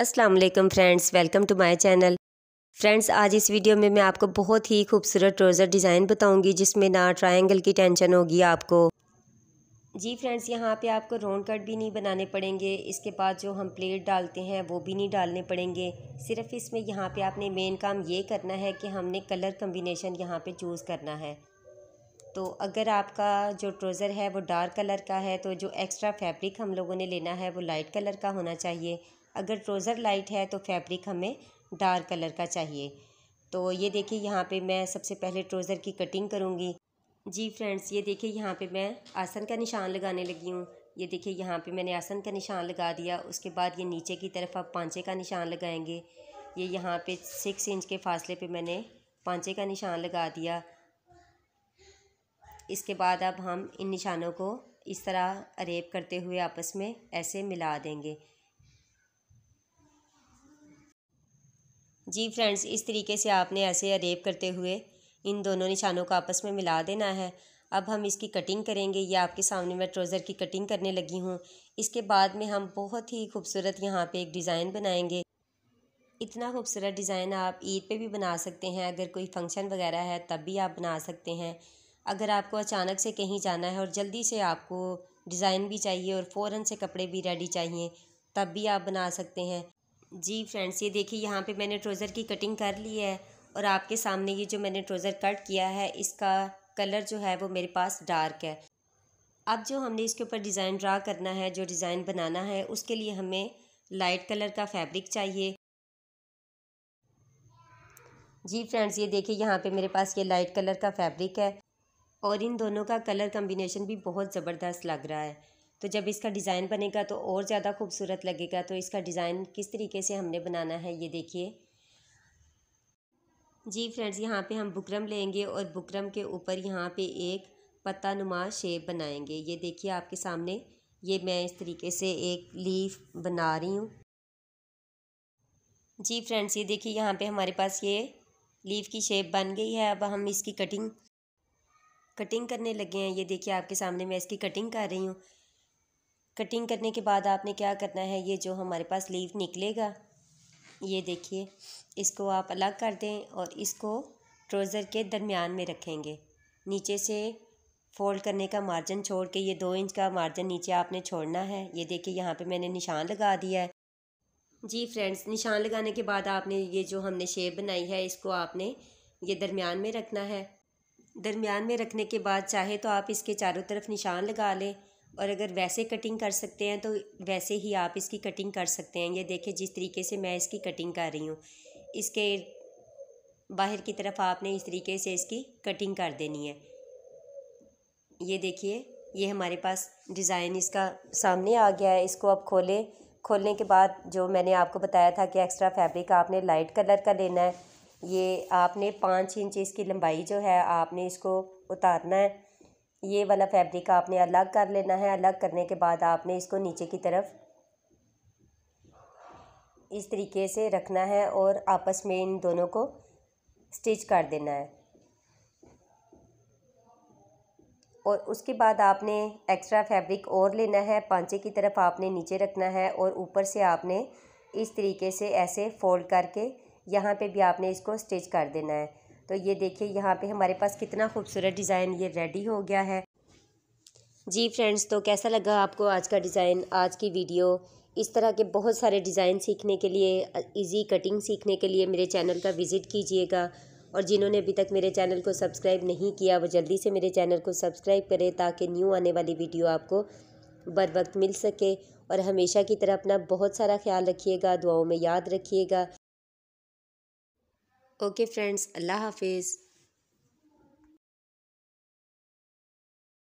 अस्सलाम वालेकुम friends welcome to my channel friends आज इस वीडियो में मैं आपको बहुत ही खूबसूरत ट्रोज़र डिज़ाइन बताऊंगी जिसमें ना ट्रायंगल की टेंशन होगी आपको जी फ्रेंड्स यहाँ पे आपको राउंड कट भी नहीं बनाने पड़ेंगे इसके बाद जो हम प्लेट डालते हैं वो भी नहीं डालने पड़ेंगे सिर्फ इसमें यहाँ पे आपने मेन काम ये करना है कि हमने कलर कम्बिनेशन यहाँ पर चूज़ करना है तो अगर आपका जो ट्रोज़र है वो डार्क कलर का है तो जो एक्स्ट्रा फैब्रिक हम लोगों ने लेना है वो लाइट कलर का होना चाहिए अगर ट्रोज़र लाइट है तो फैब्रिक हमें डार्क कलर का चाहिए तो ये देखिए यहाँ पे मैं सबसे पहले ट्रोज़र की कटिंग करूँगी जी फ्रेंड्स ये देखिए यहाँ पे मैं आसन का निशान लगाने लगी हूँ ये देखिए यहाँ पे मैंने आसन का निशान लगा दिया उसके बाद ये नीचे की तरफ आप पाँचे का निशान लगाएंगे ये यहाँ पे सिक्स इंच के फासले पे मैंने पाँचे का निशान लगा दिया इसके बाद अब हम इन निशानों को इस तरह अरेब करते हुए आपस में ऐसे मिला देंगे जी फ्रेंड्स इस तरीके से आपने ऐसे रेप करते हुए इन दोनों निशानों को आपस में मिला देना है अब हम इसकी कटिंग करेंगे ये आपके सामने मैं ट्रोज़र की कटिंग करने लगी हूँ इसके बाद में हम बहुत ही खूबसूरत यहाँ पे एक डिज़ाइन बनाएंगे इतना खूबसूरत डिज़ाइन आप ईद पे भी बना सकते हैं अगर कोई फंक्शन वगैरह है तब भी आप बना सकते हैं अगर आपको अचानक से कहीं जाना है और जल्दी से आपको डिज़ाइन भी चाहिए और फ़ौर से कपड़े भी रेडी चाहिए तब भी आप बना सकते हैं जी फ्रेंड्स ये देखिए यहाँ पे मैंने ट्रोज़र की कटिंग कर ली है और आपके सामने ये जो मैंने ट्रोज़र कट किया है इसका कलर जो है वो मेरे पास डार्क है अब जो हमने इसके ऊपर डिज़ाइन ड्रा करना है जो डिज़ाइन बनाना है उसके लिए हमें लाइट कलर का फैब्रिक चाहिए जी फ्रेंड्स ये देखिए यहाँ पे मेरे पास ये लाइट कलर का फैब्रिक है और इन दोनों का कलर कम्बिनेशन भी बहुत ज़बरदस्त लग रहा है तो जब इसका डिज़ाइन बनेगा तो और ज़्यादा खूबसूरत लगेगा तो इसका डिज़ाइन किस तरीके से हमने बनाना है ये देखिए जी फ्रेंड्स यहाँ पे हम बुकरम लेंगे और बुकरम के ऊपर यहाँ पे एक पत्ता नुमा शेप बनाएंगे ये देखिए आपके सामने ये मैं इस तरीके से एक लीफ बना रही हूँ जी फ्रेंड्स ये देखिए यहाँ पे हमारे पास ये लीफ की शेप बन गई है अब हम इसकी कटिंग कटिंग करने लगे हैं ये देखिए आपके सामने मैं इसकी कटिंग कर रही हूँ कटिंग करने के बाद आपने क्या करना है ये जो हमारे पास लीव निकलेगा ये देखिए इसको आप अलग कर दें और इसको ट्रोज़र के दरमियान में रखेंगे नीचे से फ़ोल्ड करने का मार्जिन छोड़ के ये दो इंच का मार्जिन नीचे आपने छोड़ना है ये देखिए यहाँ पे मैंने निशान लगा दिया है जी फ्रेंड्स निशान लगाने के बाद आपने ये जो हमने शेप बनाई है इसको आपने ये दरमियान में रखना है दरमियान में रखने के बाद चाहे तो आप इसके चारों तरफ निशान लगा लें और अगर वैसे कटिंग कर सकते हैं तो वैसे ही आप इसकी कटिंग कर सकते हैं ये देखें जिस तरीके से मैं इसकी कटिंग कर रही हूँ इसके बाहर की तरफ आपने इस तरीके से इसकी कटिंग कर देनी है ये देखिए ये हमारे पास डिज़ाइन इसका सामने आ गया है इसको आप खोलें खोलने के बाद जो मैंने आपको बताया था कि एक्स्ट्रा फैब्रिक आपने लाइट कलर का लेना है ये आपने पाँच इंच इसकी लंबाई जो है आपने इसको उतारना है ये वाला फैब्रिक आपने अलग कर लेना है अलग करने के बाद आपने इसको नीचे की तरफ इस तरीके से रखना है और आपस में इन दोनों को स्टिच कर देना है और उसके बाद आपने एक्स्ट्रा फैब्रिक और लेना है पांचे की तरफ आपने नीचे रखना है और ऊपर से आपने इस तरीके से ऐसे फोल्ड करके यहाँ पे भी आपने इसको स्टिच कर देना है तो ये देखिए यहाँ पे हमारे पास कितना खूबसूरत डिज़ाइन ये रेडी हो गया है जी फ्रेंड्स तो कैसा लगा आपको आज का डिज़ाइन आज की वीडियो इस तरह के बहुत सारे डिज़ाइन सीखने के लिए इजी कटिंग सीखने के लिए मेरे चैनल का विज़िट कीजिएगा और जिन्होंने अभी तक मेरे चैनल को सब्सक्राइब नहीं किया वो जल्दी से मेरे चैनल को सब्सक्राइब करें ताकि न्यू आने वाली वीडियो आपको बर वक्त मिल सके और हमेशा की तरह अपना बहुत सारा ख्याल रखिएगा दुआओं में याद रखिएगा ओके फ्रेंड्स अल्लाह हाफिज़